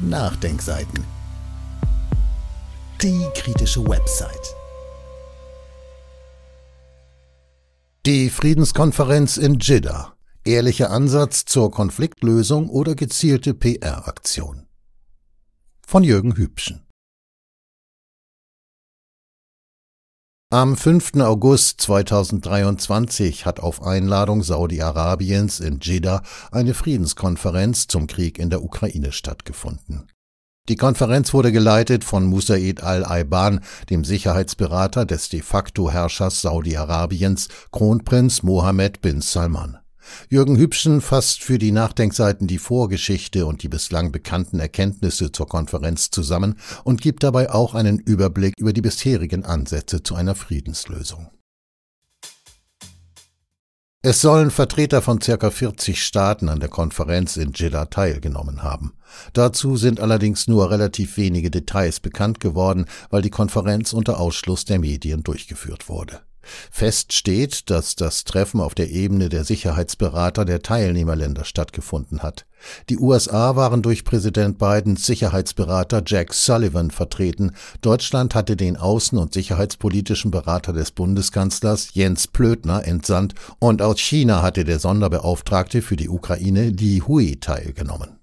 Nachdenkseiten. Die kritische Website. Die Friedenskonferenz in Jeddah. Ehrlicher Ansatz zur Konfliktlösung oder gezielte PR-Aktion. Von Jürgen Hübschen. Am 5. August 2023 hat auf Einladung Saudi-Arabiens in Jeddah eine Friedenskonferenz zum Krieg in der Ukraine stattgefunden. Die Konferenz wurde geleitet von Musaid al-Ayban, dem Sicherheitsberater des de facto Herrschers Saudi-Arabiens, Kronprinz Mohammed bin Salman. Jürgen Hübschen fasst für die Nachdenkseiten die Vorgeschichte und die bislang bekannten Erkenntnisse zur Konferenz zusammen und gibt dabei auch einen Überblick über die bisherigen Ansätze zu einer Friedenslösung. Es sollen Vertreter von circa 40 Staaten an der Konferenz in Jeddah teilgenommen haben. Dazu sind allerdings nur relativ wenige Details bekannt geworden, weil die Konferenz unter Ausschluss der Medien durchgeführt wurde. Fest steht, dass das Treffen auf der Ebene der Sicherheitsberater der Teilnehmerländer stattgefunden hat. Die USA waren durch Präsident Bidens Sicherheitsberater Jack Sullivan vertreten, Deutschland hatte den außen- und sicherheitspolitischen Berater des Bundeskanzlers Jens Plötner entsandt und aus China hatte der Sonderbeauftragte für die Ukraine Li Hui teilgenommen.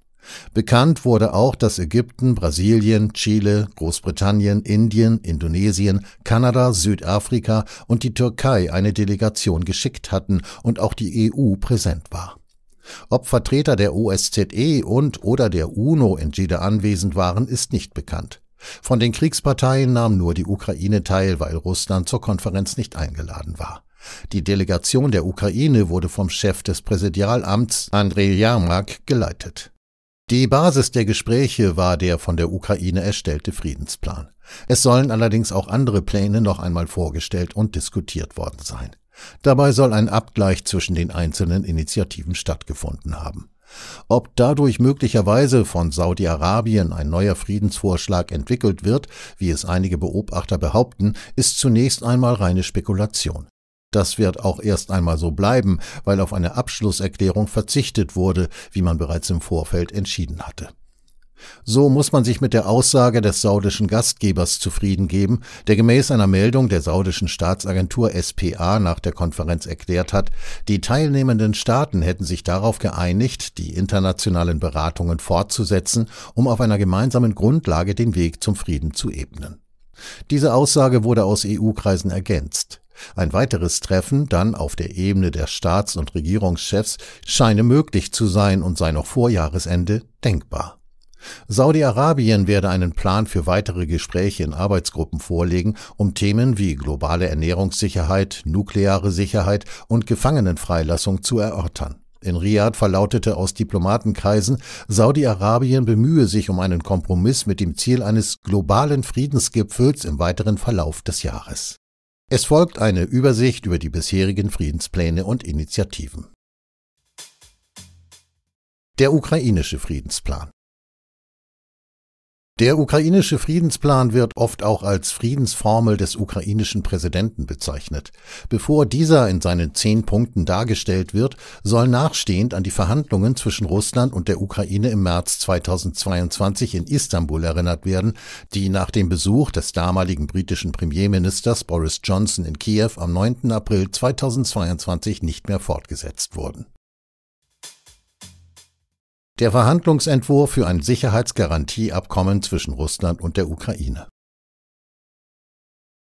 Bekannt wurde auch, dass Ägypten, Brasilien, Chile, Großbritannien, Indien, Indonesien, Kanada, Südafrika und die Türkei eine Delegation geschickt hatten und auch die EU präsent war. Ob Vertreter der OSZE und oder der UNO in Jeddah anwesend waren, ist nicht bekannt. Von den Kriegsparteien nahm nur die Ukraine teil, weil Russland zur Konferenz nicht eingeladen war. Die Delegation der Ukraine wurde vom Chef des Präsidialamts Andrei Jarmak geleitet. Die Basis der Gespräche war der von der Ukraine erstellte Friedensplan. Es sollen allerdings auch andere Pläne noch einmal vorgestellt und diskutiert worden sein. Dabei soll ein Abgleich zwischen den einzelnen Initiativen stattgefunden haben. Ob dadurch möglicherweise von Saudi-Arabien ein neuer Friedensvorschlag entwickelt wird, wie es einige Beobachter behaupten, ist zunächst einmal reine Spekulation. Das wird auch erst einmal so bleiben, weil auf eine Abschlusserklärung verzichtet wurde, wie man bereits im Vorfeld entschieden hatte. So muss man sich mit der Aussage des saudischen Gastgebers zufrieden geben, der gemäß einer Meldung der saudischen Staatsagentur SPA nach der Konferenz erklärt hat, die teilnehmenden Staaten hätten sich darauf geeinigt, die internationalen Beratungen fortzusetzen, um auf einer gemeinsamen Grundlage den Weg zum Frieden zu ebnen. Diese Aussage wurde aus EU-Kreisen ergänzt. Ein weiteres Treffen, dann auf der Ebene der Staats- und Regierungschefs, scheine möglich zu sein und sei noch vor Jahresende denkbar. Saudi-Arabien werde einen Plan für weitere Gespräche in Arbeitsgruppen vorlegen, um Themen wie globale Ernährungssicherheit, nukleare Sicherheit und Gefangenenfreilassung zu erörtern. In Riad verlautete aus Diplomatenkreisen, Saudi-Arabien bemühe sich um einen Kompromiss mit dem Ziel eines globalen Friedensgipfels im weiteren Verlauf des Jahres. Es folgt eine Übersicht über die bisherigen Friedenspläne und Initiativen. Der ukrainische Friedensplan der ukrainische Friedensplan wird oft auch als Friedensformel des ukrainischen Präsidenten bezeichnet. Bevor dieser in seinen zehn Punkten dargestellt wird, soll nachstehend an die Verhandlungen zwischen Russland und der Ukraine im März 2022 in Istanbul erinnert werden, die nach dem Besuch des damaligen britischen Premierministers Boris Johnson in Kiew am 9. April 2022 nicht mehr fortgesetzt wurden der Verhandlungsentwurf für ein Sicherheitsgarantieabkommen zwischen Russland und der Ukraine.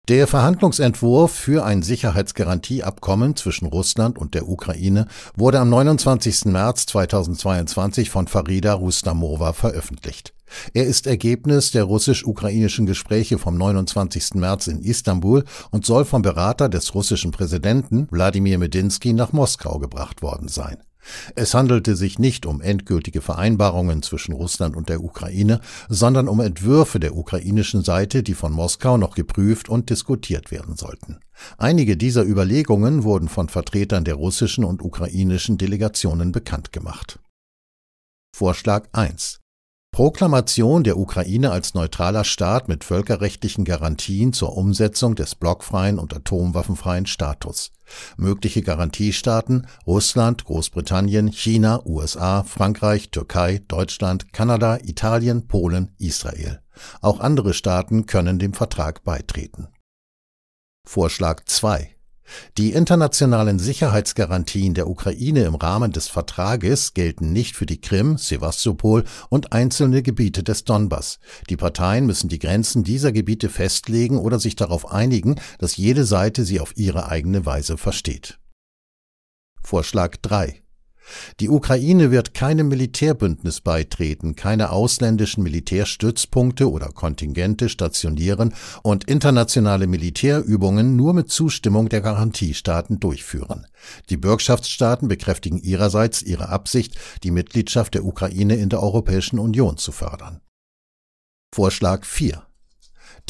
Der Verhandlungsentwurf für ein Sicherheitsgarantieabkommen zwischen Russland und der Ukraine wurde am 29. März 2022 von Farida Rustamova veröffentlicht. Er ist Ergebnis der russisch-ukrainischen Gespräche vom 29. März in Istanbul und soll vom Berater des russischen Präsidenten Wladimir Medinsky nach Moskau gebracht worden sein. Es handelte sich nicht um endgültige Vereinbarungen zwischen Russland und der Ukraine, sondern um Entwürfe der ukrainischen Seite, die von Moskau noch geprüft und diskutiert werden sollten. Einige dieser Überlegungen wurden von Vertretern der russischen und ukrainischen Delegationen bekannt gemacht. Vorschlag 1. Proklamation der Ukraine als neutraler Staat mit völkerrechtlichen Garantien zur Umsetzung des blockfreien und atomwaffenfreien Status. Mögliche Garantiestaaten Russland, Großbritannien, China, USA, Frankreich, Türkei, Deutschland, Kanada, Italien, Polen, Israel. Auch andere Staaten können dem Vertrag beitreten. Vorschlag 2 die internationalen Sicherheitsgarantien der Ukraine im Rahmen des Vertrages gelten nicht für die Krim, Sevastopol und einzelne Gebiete des Donbass. Die Parteien müssen die Grenzen dieser Gebiete festlegen oder sich darauf einigen, dass jede Seite sie auf ihre eigene Weise versteht. Vorschlag 3. Die Ukraine wird keinem Militärbündnis beitreten, keine ausländischen Militärstützpunkte oder Kontingente stationieren und internationale Militärübungen nur mit Zustimmung der Garantiestaaten durchführen. Die Bürgschaftsstaaten bekräftigen ihrerseits ihre Absicht, die Mitgliedschaft der Ukraine in der Europäischen Union zu fördern. Vorschlag 4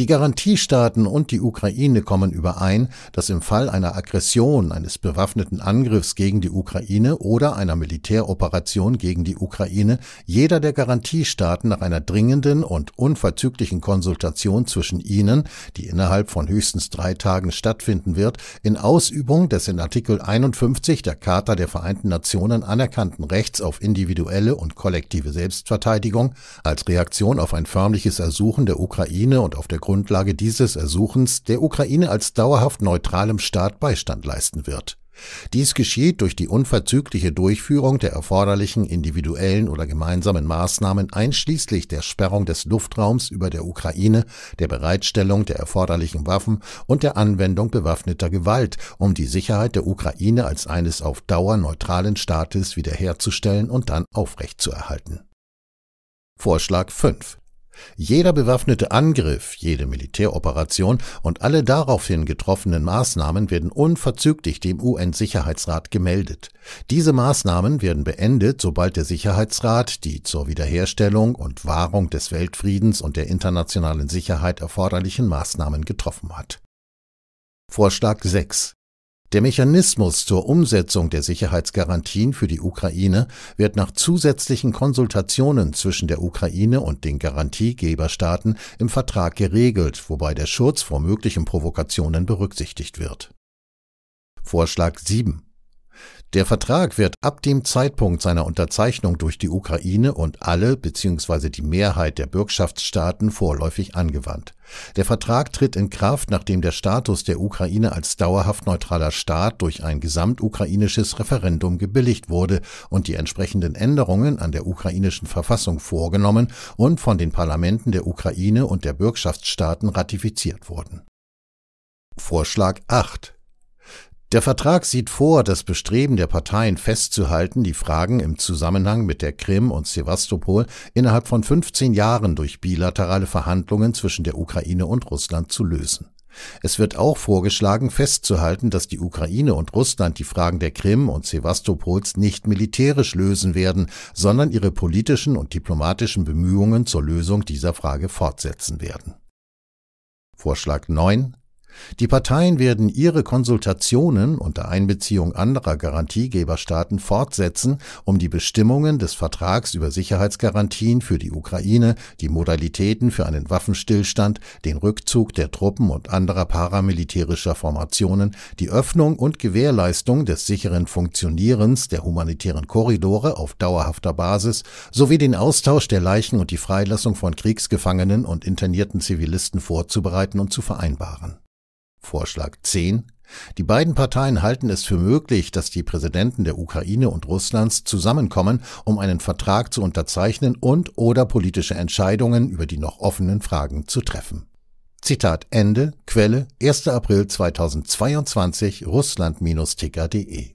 die Garantiestaaten und die Ukraine kommen überein, dass im Fall einer Aggression, eines bewaffneten Angriffs gegen die Ukraine oder einer Militäroperation gegen die Ukraine jeder der Garantiestaaten nach einer dringenden und unverzüglichen Konsultation zwischen ihnen, die innerhalb von höchstens drei Tagen stattfinden wird, in Ausübung des in Artikel 51 der Charta der Vereinten Nationen anerkannten Rechts auf individuelle und kollektive Selbstverteidigung als Reaktion auf ein förmliches Ersuchen der Ukraine und auf der Grundlage dieses Ersuchens der Ukraine als dauerhaft neutralem Staat Beistand leisten wird. Dies geschieht durch die unverzügliche Durchführung der erforderlichen individuellen oder gemeinsamen Maßnahmen einschließlich der Sperrung des Luftraums über der Ukraine, der Bereitstellung der erforderlichen Waffen und der Anwendung bewaffneter Gewalt, um die Sicherheit der Ukraine als eines auf Dauer neutralen Staates wiederherzustellen und dann aufrechtzuerhalten. Vorschlag 5. Jeder bewaffnete Angriff, jede Militäroperation und alle daraufhin getroffenen Maßnahmen werden unverzüglich dem UN-Sicherheitsrat gemeldet. Diese Maßnahmen werden beendet, sobald der Sicherheitsrat die zur Wiederherstellung und Wahrung des Weltfriedens und der internationalen Sicherheit erforderlichen Maßnahmen getroffen hat. Vorschlag 6. Der Mechanismus zur Umsetzung der Sicherheitsgarantien für die Ukraine wird nach zusätzlichen Konsultationen zwischen der Ukraine und den Garantiegeberstaaten im Vertrag geregelt, wobei der Schutz vor möglichen Provokationen berücksichtigt wird. Vorschlag 7 der Vertrag wird ab dem Zeitpunkt seiner Unterzeichnung durch die Ukraine und alle bzw. die Mehrheit der Bürgschaftsstaaten vorläufig angewandt. Der Vertrag tritt in Kraft, nachdem der Status der Ukraine als dauerhaft neutraler Staat durch ein gesamtukrainisches Referendum gebilligt wurde und die entsprechenden Änderungen an der ukrainischen Verfassung vorgenommen und von den Parlamenten der Ukraine und der Bürgschaftsstaaten ratifiziert wurden. Vorschlag 8 der Vertrag sieht vor, das Bestreben der Parteien festzuhalten, die Fragen im Zusammenhang mit der Krim und Sevastopol innerhalb von 15 Jahren durch bilaterale Verhandlungen zwischen der Ukraine und Russland zu lösen. Es wird auch vorgeschlagen, festzuhalten, dass die Ukraine und Russland die Fragen der Krim und Sevastopols nicht militärisch lösen werden, sondern ihre politischen und diplomatischen Bemühungen zur Lösung dieser Frage fortsetzen werden. Vorschlag 9 die Parteien werden ihre Konsultationen unter Einbeziehung anderer Garantiegeberstaaten fortsetzen, um die Bestimmungen des Vertrags über Sicherheitsgarantien für die Ukraine, die Modalitäten für einen Waffenstillstand, den Rückzug der Truppen und anderer paramilitärischer Formationen, die Öffnung und Gewährleistung des sicheren Funktionierens der humanitären Korridore auf dauerhafter Basis sowie den Austausch der Leichen und die Freilassung von Kriegsgefangenen und internierten Zivilisten vorzubereiten und zu vereinbaren. Vorschlag 10. Die beiden Parteien halten es für möglich, dass die Präsidenten der Ukraine und Russlands zusammenkommen, um einen Vertrag zu unterzeichnen und oder politische Entscheidungen über die noch offenen Fragen zu treffen. Zitat Ende, Quelle 1. April 2022 Russland-Ticker.de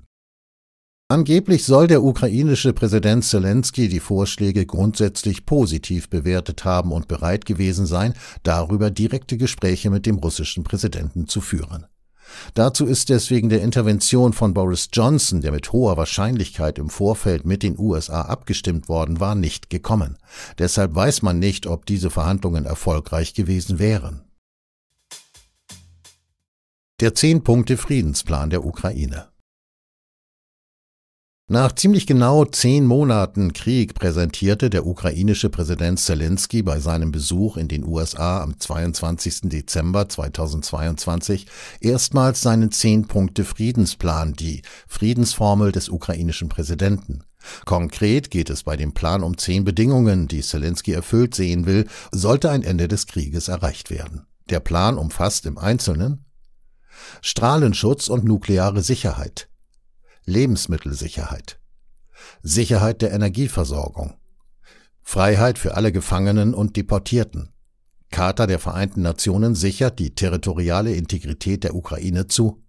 Angeblich soll der ukrainische Präsident Zelensky die Vorschläge grundsätzlich positiv bewertet haben und bereit gewesen sein, darüber direkte Gespräche mit dem russischen Präsidenten zu führen. Dazu ist es wegen der Intervention von Boris Johnson, der mit hoher Wahrscheinlichkeit im Vorfeld mit den USA abgestimmt worden war, nicht gekommen. Deshalb weiß man nicht, ob diese Verhandlungen erfolgreich gewesen wären. Der Zehn-Punkte-Friedensplan der Ukraine nach ziemlich genau zehn Monaten Krieg präsentierte der ukrainische Präsident Zelensky bei seinem Besuch in den USA am 22. Dezember 2022 erstmals seinen Zehn-Punkte-Friedensplan, die Friedensformel des ukrainischen Präsidenten. Konkret geht es bei dem Plan um zehn Bedingungen, die Zelensky erfüllt sehen will, sollte ein Ende des Krieges erreicht werden. Der Plan umfasst im Einzelnen Strahlenschutz und nukleare Sicherheit, Lebensmittelsicherheit, Sicherheit der Energieversorgung, Freiheit für alle Gefangenen und Deportierten. Charta der Vereinten Nationen sichert die territoriale Integrität der Ukraine zu,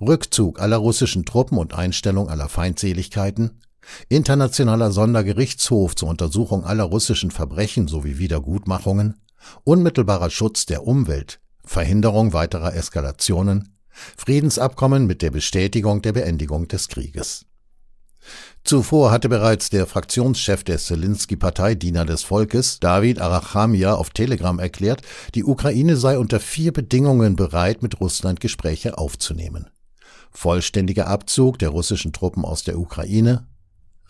Rückzug aller russischen Truppen und Einstellung aller Feindseligkeiten, internationaler Sondergerichtshof zur Untersuchung aller russischen Verbrechen sowie Wiedergutmachungen, unmittelbarer Schutz der Umwelt, Verhinderung weiterer Eskalationen, Friedensabkommen mit der Bestätigung der Beendigung des Krieges. Zuvor hatte bereits der Fraktionschef der Zelensky-Partei Diener des Volkes, David Arachamia, auf Telegram erklärt, die Ukraine sei unter vier Bedingungen bereit, mit Russland Gespräche aufzunehmen. Vollständiger Abzug der russischen Truppen aus der Ukraine,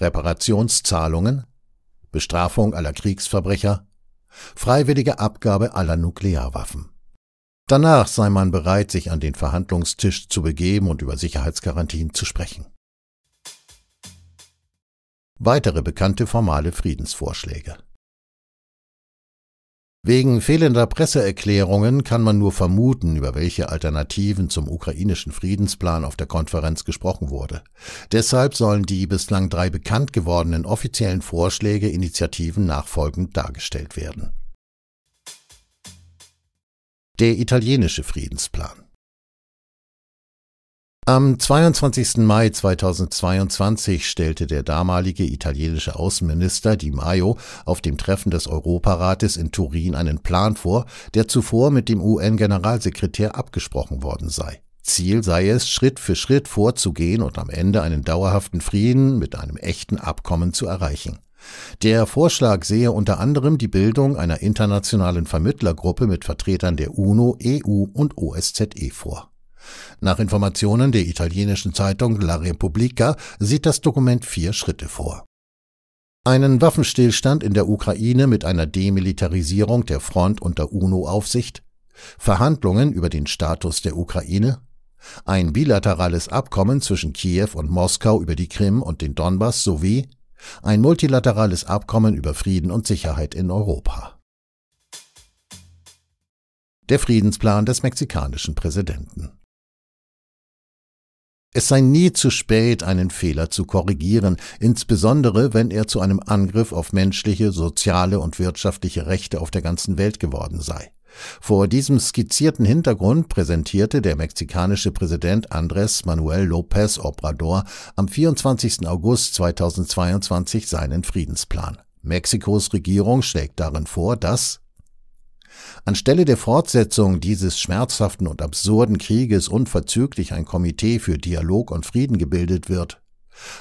Reparationszahlungen, Bestrafung aller Kriegsverbrecher, freiwillige Abgabe aller Nuklearwaffen. Danach sei man bereit, sich an den Verhandlungstisch zu begeben und über Sicherheitsgarantien zu sprechen. Weitere bekannte formale Friedensvorschläge Wegen fehlender Presseerklärungen kann man nur vermuten, über welche Alternativen zum ukrainischen Friedensplan auf der Konferenz gesprochen wurde. Deshalb sollen die bislang drei bekannt gewordenen offiziellen Vorschläge Initiativen nachfolgend dargestellt werden der italienische Friedensplan. Am 22. Mai 2022 stellte der damalige italienische Außenminister Di Maio auf dem Treffen des Europarates in Turin einen Plan vor, der zuvor mit dem UN-Generalsekretär abgesprochen worden sei. Ziel sei es, Schritt für Schritt vorzugehen und am Ende einen dauerhaften Frieden mit einem echten Abkommen zu erreichen. Der Vorschlag sehe unter anderem die Bildung einer internationalen Vermittlergruppe mit Vertretern der UNO, EU und OSZE vor. Nach Informationen der italienischen Zeitung La Repubblica sieht das Dokument vier Schritte vor. Einen Waffenstillstand in der Ukraine mit einer Demilitarisierung der Front unter UNO-Aufsicht, Verhandlungen über den Status der Ukraine, ein bilaterales Abkommen zwischen Kiew und Moskau über die Krim und den Donbass sowie ein multilaterales Abkommen über Frieden und Sicherheit in Europa. Der Friedensplan des mexikanischen Präsidenten. Es sei nie zu spät, einen Fehler zu korrigieren, insbesondere wenn er zu einem Angriff auf menschliche, soziale und wirtschaftliche Rechte auf der ganzen Welt geworden sei. Vor diesem skizzierten Hintergrund präsentierte der mexikanische Präsident Andrés Manuel López Obrador am 24. August 2022 seinen Friedensplan. Mexikos Regierung schlägt darin vor, dass Anstelle der Fortsetzung dieses schmerzhaften und absurden Krieges unverzüglich ein Komitee für Dialog und Frieden gebildet wird,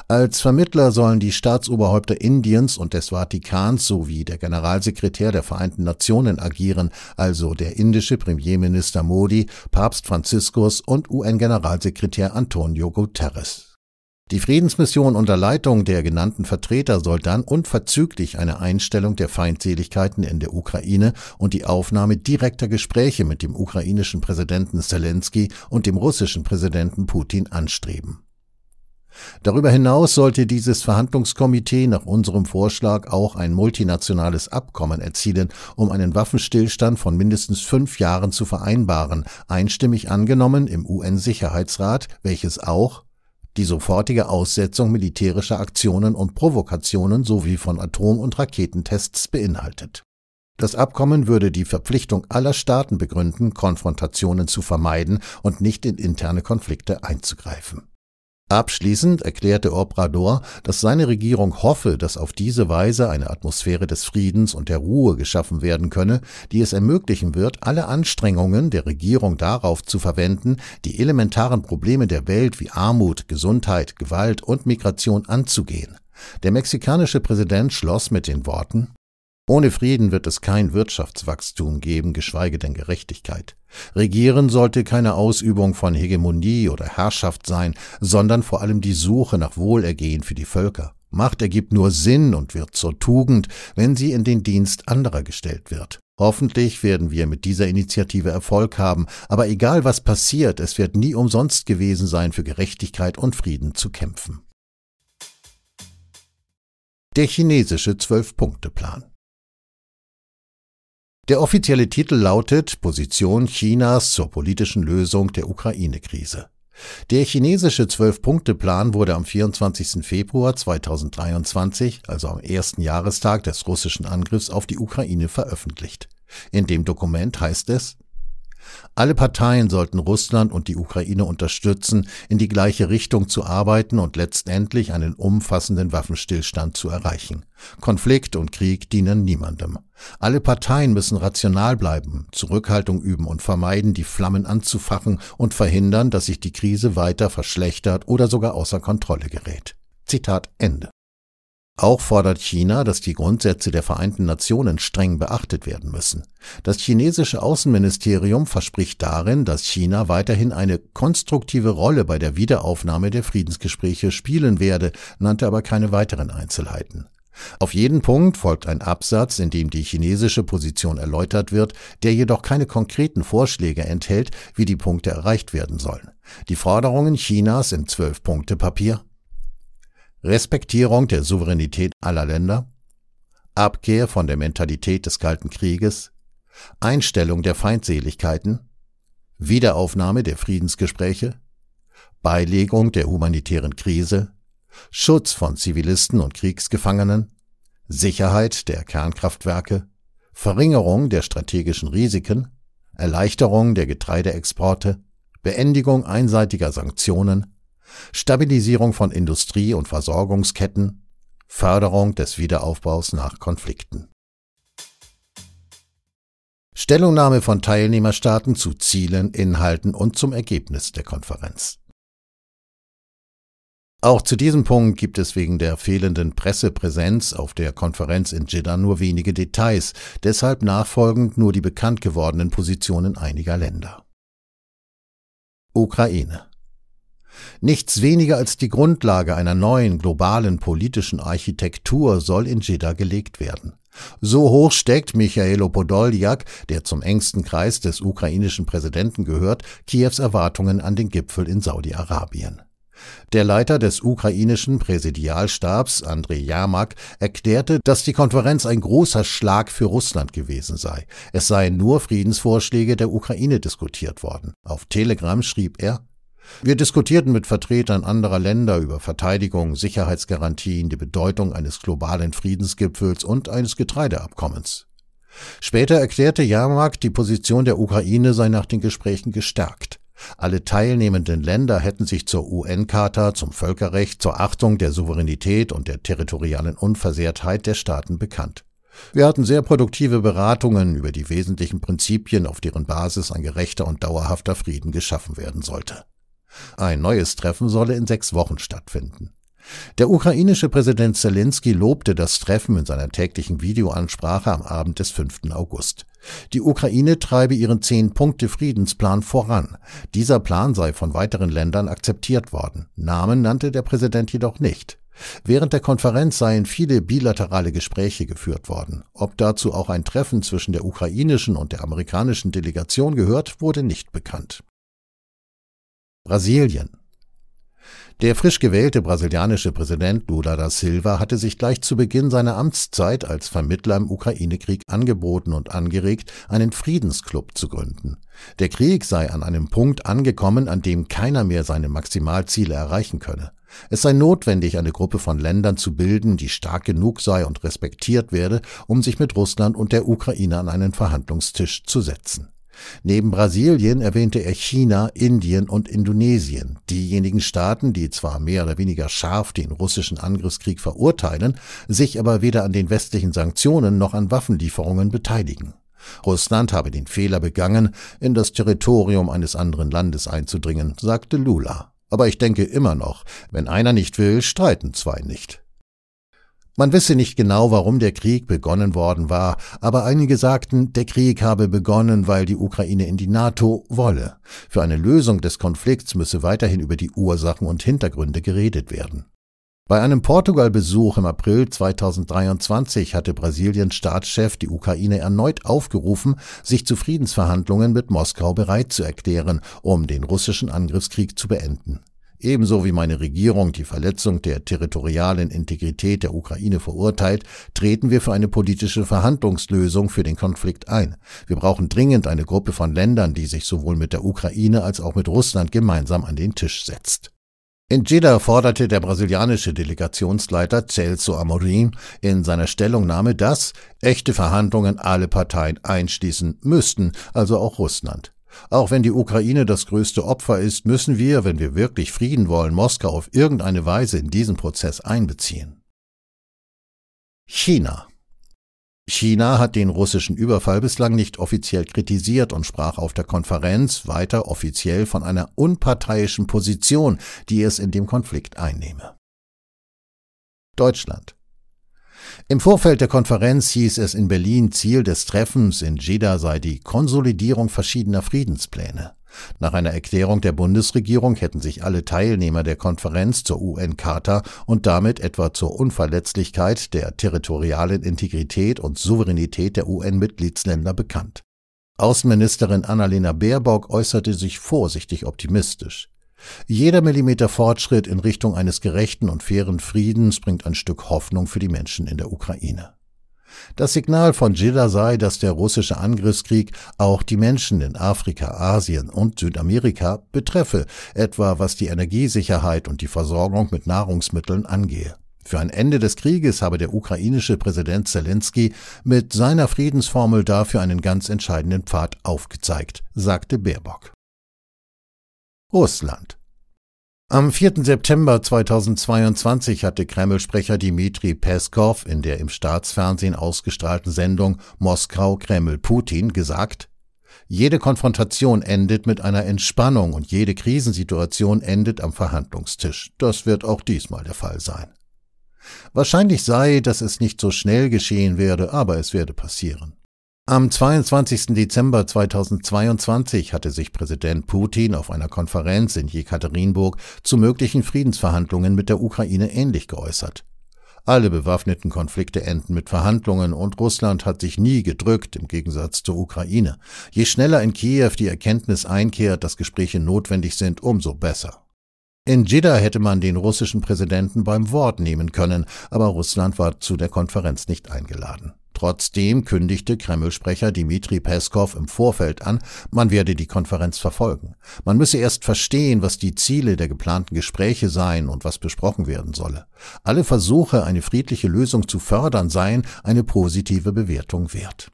als Vermittler sollen die Staatsoberhäupter Indiens und des Vatikans sowie der Generalsekretär der Vereinten Nationen agieren, also der indische Premierminister Modi, Papst Franziskus und UN-Generalsekretär Antonio Guterres. Die Friedensmission unter Leitung der genannten Vertreter soll dann unverzüglich eine Einstellung der Feindseligkeiten in der Ukraine und die Aufnahme direkter Gespräche mit dem ukrainischen Präsidenten Zelensky und dem russischen Präsidenten Putin anstreben Darüber hinaus sollte dieses Verhandlungskomitee nach unserem Vorschlag auch ein multinationales Abkommen erzielen, um einen Waffenstillstand von mindestens fünf Jahren zu vereinbaren, einstimmig angenommen im UN-Sicherheitsrat, welches auch die sofortige Aussetzung militärischer Aktionen und Provokationen sowie von Atom- und Raketentests beinhaltet. Das Abkommen würde die Verpflichtung aller Staaten begründen, Konfrontationen zu vermeiden und nicht in interne Konflikte einzugreifen. Abschließend erklärte Obrador, dass seine Regierung hoffe, dass auf diese Weise eine Atmosphäre des Friedens und der Ruhe geschaffen werden könne, die es ermöglichen wird, alle Anstrengungen der Regierung darauf zu verwenden, die elementaren Probleme der Welt wie Armut, Gesundheit, Gewalt und Migration anzugehen. Der mexikanische Präsident schloss mit den Worten ohne Frieden wird es kein Wirtschaftswachstum geben, geschweige denn Gerechtigkeit. Regieren sollte keine Ausübung von Hegemonie oder Herrschaft sein, sondern vor allem die Suche nach Wohlergehen für die Völker. Macht ergibt nur Sinn und wird zur Tugend, wenn sie in den Dienst anderer gestellt wird. Hoffentlich werden wir mit dieser Initiative Erfolg haben, aber egal was passiert, es wird nie umsonst gewesen sein, für Gerechtigkeit und Frieden zu kämpfen. Der chinesische Zwölf-Punkte-Plan der offizielle Titel lautet Position Chinas zur politischen Lösung der Ukraine-Krise. Der chinesische Zwölf-Punkte-Plan wurde am 24. Februar 2023, also am ersten Jahrestag des russischen Angriffs auf die Ukraine, veröffentlicht. In dem Dokument heißt es alle Parteien sollten Russland und die Ukraine unterstützen, in die gleiche Richtung zu arbeiten und letztendlich einen umfassenden Waffenstillstand zu erreichen. Konflikt und Krieg dienen niemandem. Alle Parteien müssen rational bleiben, Zurückhaltung üben und vermeiden, die Flammen anzufachen und verhindern, dass sich die Krise weiter verschlechtert oder sogar außer Kontrolle gerät. Zitat Ende. Auch fordert China, dass die Grundsätze der Vereinten Nationen streng beachtet werden müssen. Das chinesische Außenministerium verspricht darin, dass China weiterhin eine konstruktive Rolle bei der Wiederaufnahme der Friedensgespräche spielen werde, nannte aber keine weiteren Einzelheiten. Auf jeden Punkt folgt ein Absatz, in dem die chinesische Position erläutert wird, der jedoch keine konkreten Vorschläge enthält, wie die Punkte erreicht werden sollen. Die Forderungen Chinas im Zwölf-Punkte-Papier Respektierung der Souveränität aller Länder, Abkehr von der Mentalität des Kalten Krieges, Einstellung der Feindseligkeiten, Wiederaufnahme der Friedensgespräche, Beilegung der humanitären Krise, Schutz von Zivilisten und Kriegsgefangenen, Sicherheit der Kernkraftwerke, Verringerung der strategischen Risiken, Erleichterung der Getreideexporte, Beendigung einseitiger Sanktionen, Stabilisierung von Industrie- und Versorgungsketten, Förderung des Wiederaufbaus nach Konflikten. Stellungnahme von Teilnehmerstaaten zu Zielen, Inhalten und zum Ergebnis der Konferenz. Auch zu diesem Punkt gibt es wegen der fehlenden Pressepräsenz auf der Konferenz in Jeddah nur wenige Details, deshalb nachfolgend nur die bekannt gewordenen Positionen einiger Länder. Ukraine Nichts weniger als die Grundlage einer neuen globalen politischen Architektur soll in Jeddah gelegt werden. So hoch steckt Michaelo Podoljak, der zum engsten Kreis des ukrainischen Präsidenten gehört, Kiews Erwartungen an den Gipfel in Saudi-Arabien. Der Leiter des ukrainischen Präsidialstabs, Andrei Jamak, erklärte, dass die Konferenz ein großer Schlag für Russland gewesen sei. Es seien nur Friedensvorschläge der Ukraine diskutiert worden. Auf Telegram schrieb er, wir diskutierten mit Vertretern anderer Länder über Verteidigung, Sicherheitsgarantien, die Bedeutung eines globalen Friedensgipfels und eines Getreideabkommens. Später erklärte Jamak, die Position der Ukraine sei nach den Gesprächen gestärkt. Alle teilnehmenden Länder hätten sich zur UN-Charta, zum Völkerrecht, zur Achtung der Souveränität und der territorialen Unversehrtheit der Staaten bekannt. Wir hatten sehr produktive Beratungen über die wesentlichen Prinzipien, auf deren Basis ein gerechter und dauerhafter Frieden geschaffen werden sollte. Ein neues Treffen solle in sechs Wochen stattfinden. Der ukrainische Präsident Zelensky lobte das Treffen in seiner täglichen Videoansprache am Abend des 5. August. Die Ukraine treibe ihren Zehn-Punkte-Friedensplan voran. Dieser Plan sei von weiteren Ländern akzeptiert worden. Namen nannte der Präsident jedoch nicht. Während der Konferenz seien viele bilaterale Gespräche geführt worden. Ob dazu auch ein Treffen zwischen der ukrainischen und der amerikanischen Delegation gehört, wurde nicht bekannt. Brasilien. Der frisch gewählte brasilianische Präsident Lula da Silva hatte sich gleich zu Beginn seiner Amtszeit als Vermittler im Ukraine-Krieg angeboten und angeregt, einen Friedensclub zu gründen. Der Krieg sei an einem Punkt angekommen, an dem keiner mehr seine Maximalziele erreichen könne. Es sei notwendig, eine Gruppe von Ländern zu bilden, die stark genug sei und respektiert werde, um sich mit Russland und der Ukraine an einen Verhandlungstisch zu setzen. Neben Brasilien erwähnte er China, Indien und Indonesien, diejenigen Staaten, die zwar mehr oder weniger scharf den russischen Angriffskrieg verurteilen, sich aber weder an den westlichen Sanktionen noch an Waffenlieferungen beteiligen. Russland habe den Fehler begangen, in das Territorium eines anderen Landes einzudringen, sagte Lula. Aber ich denke immer noch, wenn einer nicht will, streiten zwei nicht. Man wisse nicht genau, warum der Krieg begonnen worden war, aber einige sagten, der Krieg habe begonnen, weil die Ukraine in die NATO wolle. Für eine Lösung des Konflikts müsse weiterhin über die Ursachen und Hintergründe geredet werden. Bei einem Portugal-Besuch im April 2023 hatte Brasiliens Staatschef die Ukraine erneut aufgerufen, sich zu Friedensverhandlungen mit Moskau bereit zu erklären, um den russischen Angriffskrieg zu beenden. Ebenso wie meine Regierung die Verletzung der territorialen Integrität der Ukraine verurteilt, treten wir für eine politische Verhandlungslösung für den Konflikt ein. Wir brauchen dringend eine Gruppe von Ländern, die sich sowohl mit der Ukraine als auch mit Russland gemeinsam an den Tisch setzt. In Jeddah forderte der brasilianische Delegationsleiter Celso Amorim in seiner Stellungnahme, dass echte Verhandlungen alle Parteien einschließen müssten, also auch Russland. Auch wenn die Ukraine das größte Opfer ist, müssen wir, wenn wir wirklich Frieden wollen, Moskau auf irgendeine Weise in diesen Prozess einbeziehen. China. China hat den russischen Überfall bislang nicht offiziell kritisiert und sprach auf der Konferenz weiter offiziell von einer unparteiischen Position, die es in dem Konflikt einnehme. Deutschland. Im Vorfeld der Konferenz hieß es in Berlin, Ziel des Treffens in Jeddah sei die Konsolidierung verschiedener Friedenspläne. Nach einer Erklärung der Bundesregierung hätten sich alle Teilnehmer der Konferenz zur UN-Charta und damit etwa zur Unverletzlichkeit der territorialen Integrität und Souveränität der UN-Mitgliedsländer bekannt. Außenministerin Annalena Baerbock äußerte sich vorsichtig optimistisch. Jeder Millimeter Fortschritt in Richtung eines gerechten und fairen Friedens bringt ein Stück Hoffnung für die Menschen in der Ukraine. Das Signal von Gilla sei, dass der russische Angriffskrieg auch die Menschen in Afrika, Asien und Südamerika betreffe, etwa was die Energiesicherheit und die Versorgung mit Nahrungsmitteln angehe. Für ein Ende des Krieges habe der ukrainische Präsident Zelensky mit seiner Friedensformel dafür einen ganz entscheidenden Pfad aufgezeigt, sagte Baerbock. Russland. Am 4. September 2022 hatte Kreml-Sprecher Dimitri Peskov in der im Staatsfernsehen ausgestrahlten Sendung Moskau Kreml Putin gesagt, jede Konfrontation endet mit einer Entspannung und jede Krisensituation endet am Verhandlungstisch. Das wird auch diesmal der Fall sein. Wahrscheinlich sei, dass es nicht so schnell geschehen werde, aber es werde passieren. Am 22. Dezember 2022 hatte sich Präsident Putin auf einer Konferenz in Jekaterinburg zu möglichen Friedensverhandlungen mit der Ukraine ähnlich geäußert. Alle bewaffneten Konflikte enden mit Verhandlungen und Russland hat sich nie gedrückt im Gegensatz zur Ukraine. Je schneller in Kiew die Erkenntnis einkehrt, dass Gespräche notwendig sind, umso besser. In Jeddah hätte man den russischen Präsidenten beim Wort nehmen können, aber Russland war zu der Konferenz nicht eingeladen. Trotzdem kündigte Kreml-Sprecher Dmitri Peskov im Vorfeld an, man werde die Konferenz verfolgen. Man müsse erst verstehen, was die Ziele der geplanten Gespräche seien und was besprochen werden solle. Alle Versuche, eine friedliche Lösung zu fördern, seien eine positive Bewertung wert.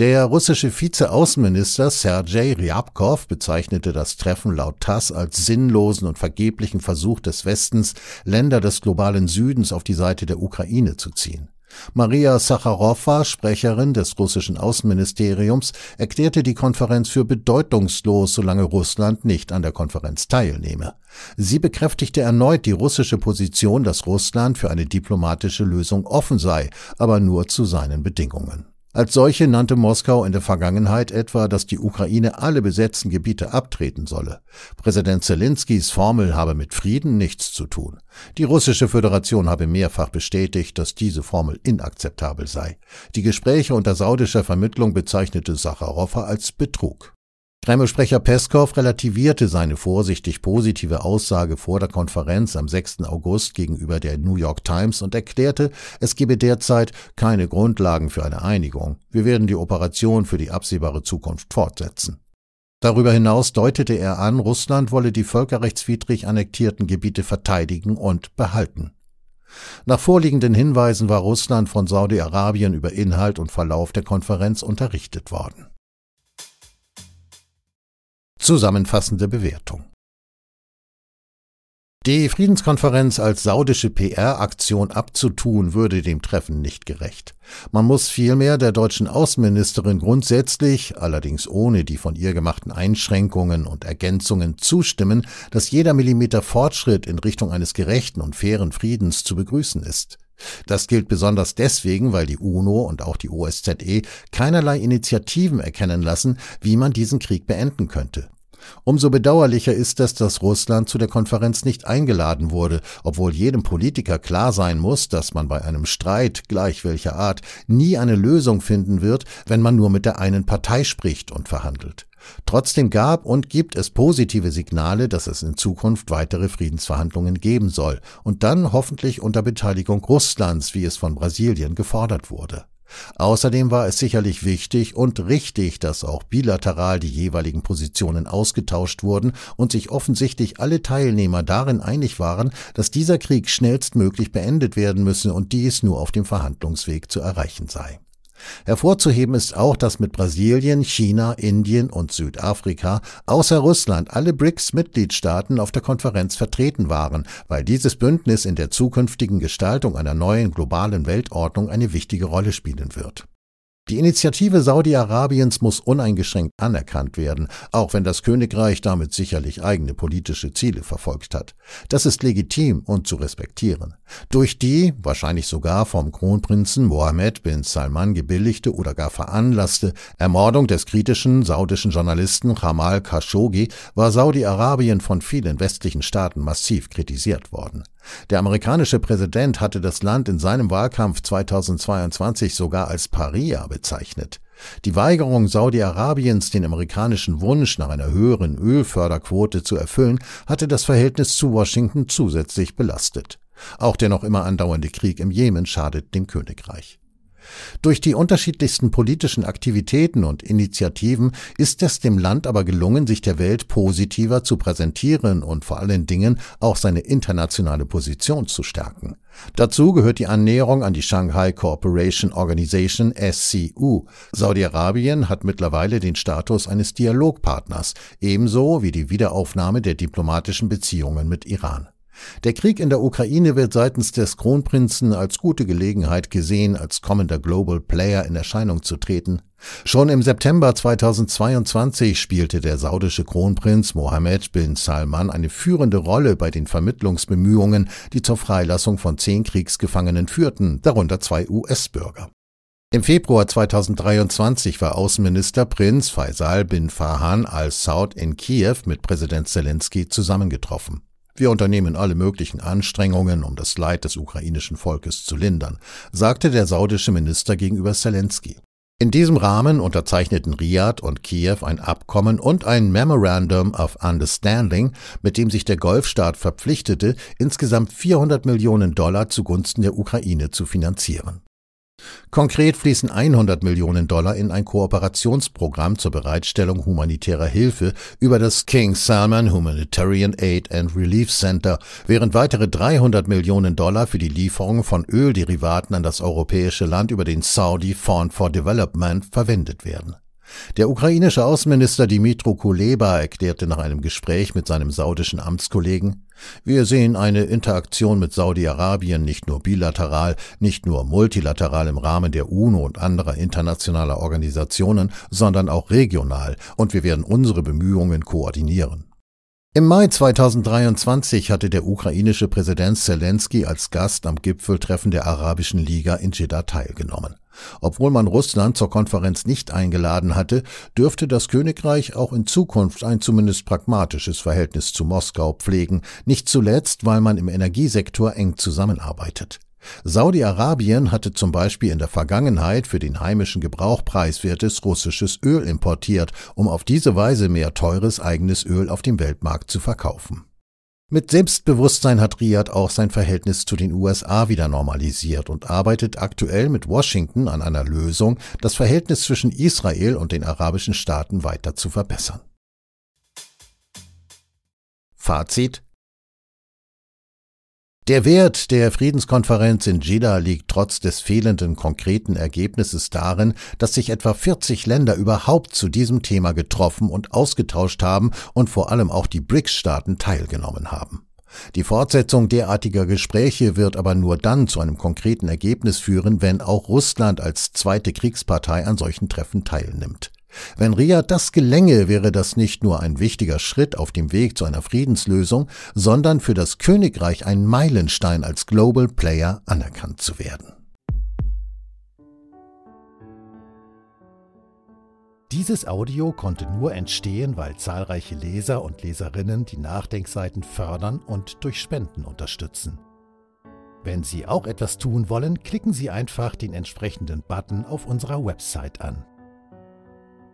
Der russische Vizeaußenminister Sergei Ryabkov bezeichnete das Treffen laut TASS als sinnlosen und vergeblichen Versuch des Westens, Länder des globalen Südens auf die Seite der Ukraine zu ziehen. Maria Sacharowa, Sprecherin des russischen Außenministeriums, erklärte die Konferenz für bedeutungslos, solange Russland nicht an der Konferenz teilnehme. Sie bekräftigte erneut die russische Position, dass Russland für eine diplomatische Lösung offen sei, aber nur zu seinen Bedingungen. Als solche nannte Moskau in der Vergangenheit etwa, dass die Ukraine alle besetzten Gebiete abtreten solle. Präsident Zelenskys Formel habe mit Frieden nichts zu tun. Die russische Föderation habe mehrfach bestätigt, dass diese Formel inakzeptabel sei. Die Gespräche unter saudischer Vermittlung bezeichnete Sacharow als Betrug. Kreml-Sprecher Peskow relativierte seine vorsichtig positive Aussage vor der Konferenz am 6. August gegenüber der New York Times und erklärte, es gebe derzeit keine Grundlagen für eine Einigung. Wir werden die Operation für die absehbare Zukunft fortsetzen. Darüber hinaus deutete er an, Russland wolle die völkerrechtswidrig annektierten Gebiete verteidigen und behalten. Nach vorliegenden Hinweisen war Russland von Saudi-Arabien über Inhalt und Verlauf der Konferenz unterrichtet worden. Zusammenfassende Bewertung die Friedenskonferenz als saudische PR-Aktion abzutun, würde dem Treffen nicht gerecht. Man muss vielmehr der deutschen Außenministerin grundsätzlich, allerdings ohne die von ihr gemachten Einschränkungen und Ergänzungen, zustimmen, dass jeder Millimeter Fortschritt in Richtung eines gerechten und fairen Friedens zu begrüßen ist. Das gilt besonders deswegen, weil die UNO und auch die OSZE keinerlei Initiativen erkennen lassen, wie man diesen Krieg beenden könnte. Umso bedauerlicher ist es, dass Russland zu der Konferenz nicht eingeladen wurde, obwohl jedem Politiker klar sein muss, dass man bei einem Streit gleich welcher Art nie eine Lösung finden wird, wenn man nur mit der einen Partei spricht und verhandelt. Trotzdem gab und gibt es positive Signale, dass es in Zukunft weitere Friedensverhandlungen geben soll und dann hoffentlich unter Beteiligung Russlands, wie es von Brasilien gefordert wurde. Außerdem war es sicherlich wichtig und richtig, dass auch bilateral die jeweiligen Positionen ausgetauscht wurden und sich offensichtlich alle Teilnehmer darin einig waren, dass dieser Krieg schnellstmöglich beendet werden müsse und dies nur auf dem Verhandlungsweg zu erreichen sei. Hervorzuheben ist auch, dass mit Brasilien, China, Indien und Südafrika außer Russland alle BRICS-Mitgliedstaaten auf der Konferenz vertreten waren, weil dieses Bündnis in der zukünftigen Gestaltung einer neuen globalen Weltordnung eine wichtige Rolle spielen wird die Initiative Saudi-Arabiens muss uneingeschränkt anerkannt werden, auch wenn das Königreich damit sicherlich eigene politische Ziele verfolgt hat. Das ist legitim und zu respektieren. Durch die, wahrscheinlich sogar vom Kronprinzen Mohammed bin Salman gebilligte oder gar veranlasste Ermordung des kritischen saudischen Journalisten Jamal Khashoggi war Saudi-Arabien von vielen westlichen Staaten massiv kritisiert worden. Der amerikanische Präsident hatte das Land in seinem Wahlkampf 2022 sogar als Paria bezeichnet. Die Weigerung Saudi-Arabiens, den amerikanischen Wunsch nach einer höheren Ölförderquote zu erfüllen, hatte das Verhältnis zu Washington zusätzlich belastet. Auch der noch immer andauernde Krieg im Jemen schadet dem Königreich. Durch die unterschiedlichsten politischen Aktivitäten und Initiativen ist es dem Land aber gelungen, sich der Welt positiver zu präsentieren und vor allen Dingen auch seine internationale Position zu stärken. Dazu gehört die Annäherung an die Shanghai Cooperation Organization SCU. Saudi-Arabien hat mittlerweile den Status eines Dialogpartners, ebenso wie die Wiederaufnahme der diplomatischen Beziehungen mit Iran. Der Krieg in der Ukraine wird seitens des Kronprinzen als gute Gelegenheit gesehen, als kommender Global Player in Erscheinung zu treten. Schon im September 2022 spielte der saudische Kronprinz Mohammed bin Salman eine führende Rolle bei den Vermittlungsbemühungen, die zur Freilassung von zehn Kriegsgefangenen führten, darunter zwei US-Bürger. Im Februar 2023 war Außenminister Prinz Faisal bin Farhan al-Saud in Kiew mit Präsident Zelensky zusammengetroffen. Wir unternehmen alle möglichen Anstrengungen, um das Leid des ukrainischen Volkes zu lindern, sagte der saudische Minister gegenüber Zelensky. In diesem Rahmen unterzeichneten Riad und Kiew ein Abkommen und ein Memorandum of Understanding, mit dem sich der Golfstaat verpflichtete, insgesamt 400 Millionen Dollar zugunsten der Ukraine zu finanzieren. Konkret fließen 100 Millionen Dollar in ein Kooperationsprogramm zur Bereitstellung humanitärer Hilfe über das King Salman Humanitarian Aid and Relief Center, während weitere 300 Millionen Dollar für die Lieferung von Ölderivaten an das europäische Land über den Saudi Fund for Development verwendet werden der ukrainische Außenminister Dimitro Kuleba erklärte nach einem Gespräch mit seinem saudischen Amtskollegen, wir sehen eine Interaktion mit Saudi-Arabien nicht nur bilateral, nicht nur multilateral im Rahmen der UNO und anderer internationaler Organisationen, sondern auch regional, und wir werden unsere Bemühungen koordinieren. Im Mai 2023 hatte der ukrainische Präsident Zelensky als Gast am Gipfeltreffen der Arabischen Liga in Jeddah teilgenommen. Obwohl man Russland zur Konferenz nicht eingeladen hatte, dürfte das Königreich auch in Zukunft ein zumindest pragmatisches Verhältnis zu Moskau pflegen, nicht zuletzt, weil man im Energiesektor eng zusammenarbeitet. Saudi-Arabien hatte zum Beispiel in der Vergangenheit für den heimischen Gebrauch preiswertes russisches Öl importiert, um auf diese Weise mehr teures eigenes Öl auf dem Weltmarkt zu verkaufen. Mit Selbstbewusstsein hat Riyadh auch sein Verhältnis zu den USA wieder normalisiert und arbeitet aktuell mit Washington an einer Lösung, das Verhältnis zwischen Israel und den arabischen Staaten weiter zu verbessern. Fazit der Wert der Friedenskonferenz in Jeddah liegt trotz des fehlenden konkreten Ergebnisses darin, dass sich etwa 40 Länder überhaupt zu diesem Thema getroffen und ausgetauscht haben und vor allem auch die BRICS-Staaten teilgenommen haben. Die Fortsetzung derartiger Gespräche wird aber nur dann zu einem konkreten Ergebnis führen, wenn auch Russland als zweite Kriegspartei an solchen Treffen teilnimmt. Wenn Riyadh das gelänge, wäre das nicht nur ein wichtiger Schritt auf dem Weg zu einer Friedenslösung, sondern für das Königreich ein Meilenstein als Global Player anerkannt zu werden. Dieses Audio konnte nur entstehen, weil zahlreiche Leser und Leserinnen die Nachdenkseiten fördern und durch Spenden unterstützen. Wenn Sie auch etwas tun wollen, klicken Sie einfach den entsprechenden Button auf unserer Website an.